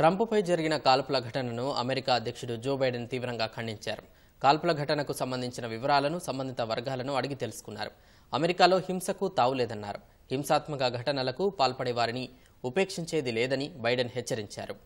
ట్రంప్పై జరిగిన కాల్పుల ఘటనను అమెరికా అధ్యక్షుడు జో బైడెన్ తీవ్రంగా ఖండించారు కాల్పుల ఘటనకు సంబంధించిన వివరాలను సంబంధిత వర్గాలను అడిగి తెలుసుకున్నారు అమెరికాలో హింసకు తావులేదన్నారు హింసాత్మక ఘటనలకు పాల్పడే వారిని ఉపేక్షించేది లేదని బైడెన్ హెచ్చరించారు